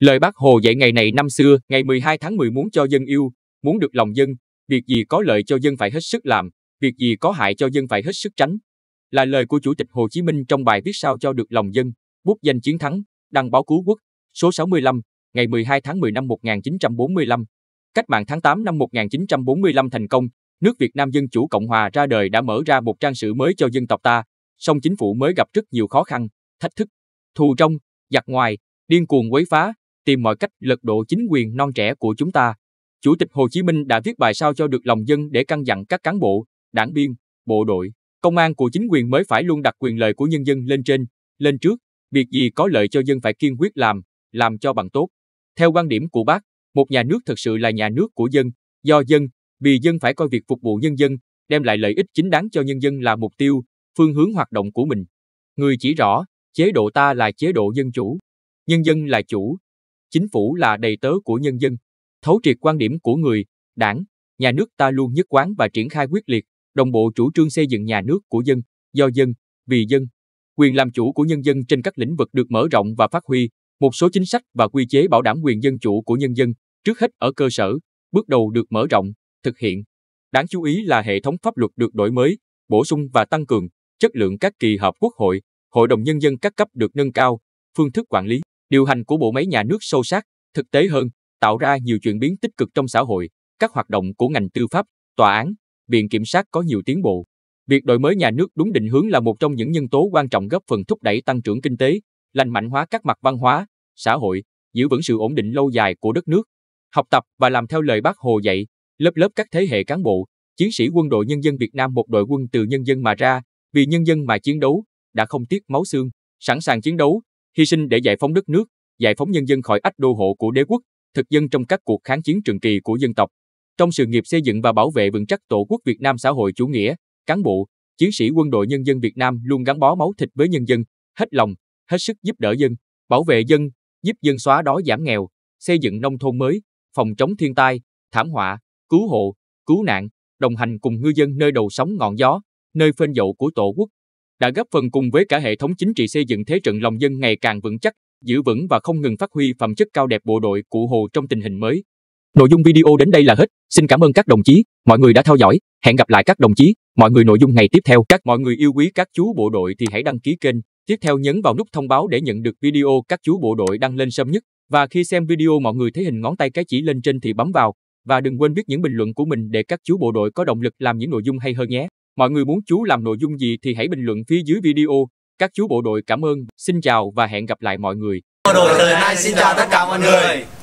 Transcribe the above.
Lời bác Hồ dạy ngày này năm xưa, ngày 12 tháng 10 muốn cho dân yêu, muốn được lòng dân, việc gì có lợi cho dân phải hết sức làm, việc gì có hại cho dân phải hết sức tránh. Là lời của Chủ tịch Hồ Chí Minh trong bài viết sao cho được lòng dân, bút danh chiến thắng, đăng báo cứu quốc, số 65, ngày 12 tháng 10 năm 1945. Cách mạng tháng 8 năm 1945 thành công, nước Việt Nam Dân Chủ Cộng Hòa ra đời đã mở ra một trang sử mới cho dân tộc ta, song chính phủ mới gặp rất nhiều khó khăn, thách thức, thù trong, giặc ngoài, điên cuồng quấy phá, tìm mọi cách lật đổ chính quyền non trẻ của chúng ta. Chủ tịch Hồ Chí Minh đã viết bài sao cho được lòng dân để căn dặn các cán bộ, đảng viên, bộ đội, công an của chính quyền mới phải luôn đặt quyền lợi của nhân dân lên trên, lên trước, việc gì có lợi cho dân phải kiên quyết làm, làm cho bằng tốt. Theo quan điểm của bác, một nhà nước thực sự là nhà nước của dân, do dân, vì dân phải coi việc phục vụ nhân dân, đem lại lợi ích chính đáng cho nhân dân là mục tiêu, phương hướng hoạt động của mình. Người chỉ rõ, chế độ ta là chế độ dân chủ, nhân dân là chủ, chính phủ là đầy tớ của nhân dân. Thấu triệt quan điểm của người, đảng, nhà nước ta luôn nhất quán và triển khai quyết liệt, đồng bộ chủ trương xây dựng nhà nước của dân, do dân, vì dân. Quyền làm chủ của nhân dân trên các lĩnh vực được mở rộng và phát huy, một số chính sách và quy chế bảo đảm quyền dân chủ của nhân dân, trước hết ở cơ sở, bước đầu được mở rộng, thực hiện. Đáng chú ý là hệ thống pháp luật được đổi mới, bổ sung và tăng cường, chất lượng các kỳ họp quốc hội, hội đồng nhân dân các cấp được nâng cao, phương thức quản lý Điều hành của bộ máy nhà nước sâu sát, thực tế hơn, tạo ra nhiều chuyển biến tích cực trong xã hội, các hoạt động của ngành tư pháp, tòa án, viện kiểm sát có nhiều tiến bộ. Việc đổi mới nhà nước đúng định hướng là một trong những nhân tố quan trọng góp phần thúc đẩy tăng trưởng kinh tế, lành mạnh hóa các mặt văn hóa, xã hội, giữ vững sự ổn định lâu dài của đất nước. Học tập và làm theo lời Bác Hồ dạy, lớp lớp các thế hệ cán bộ, chiến sĩ quân đội nhân dân Việt Nam một đội quân từ nhân dân mà ra, vì nhân dân mà chiến đấu, đã không tiếc máu xương, sẵn sàng chiến đấu, hy sinh để giải phóng đất nước, giải phóng nhân dân khỏi ách đô hộ của đế quốc, thực dân trong các cuộc kháng chiến trường kỳ của dân tộc. Trong sự nghiệp xây dựng và bảo vệ vững chắc tổ quốc Việt Nam xã hội chủ nghĩa, cán bộ, chiến sĩ quân đội nhân dân Việt Nam luôn gắn bó máu thịt với nhân dân, hết lòng, hết sức giúp đỡ dân, bảo vệ dân, giúp dân xóa đói giảm nghèo, xây dựng nông thôn mới, phòng chống thiên tai, thảm họa, cứu hộ, cứu nạn, đồng hành cùng ngư dân nơi đầu sóng ngọn gió, nơi phên dậu của tổ quốc đã góp phần cùng với cả hệ thống chính trị xây dựng thế trận lòng dân ngày càng vững chắc, giữ vững và không ngừng phát huy phẩm chất cao đẹp bộ đội cụ Hồ trong tình hình mới. Nội dung video đến đây là hết. Xin cảm ơn các đồng chí, mọi người đã theo dõi. Hẹn gặp lại các đồng chí, mọi người nội dung ngày tiếp theo. Các mọi người yêu quý các chú bộ đội thì hãy đăng ký kênh. Tiếp theo nhấn vào nút thông báo để nhận được video các chú bộ đội đăng lên sớm nhất. Và khi xem video mọi người thấy hình ngón tay cái chỉ lên trên thì bấm vào. Và đừng quên viết những bình luận của mình để các chú bộ đội có động lực làm những nội dung hay hơn nhé. Mọi người muốn chú làm nội dung gì thì hãy bình luận phía dưới video. Các chú bộ đội cảm ơn, xin chào và hẹn gặp lại mọi người. Bộ đội thời xin chào tất cả mọi người.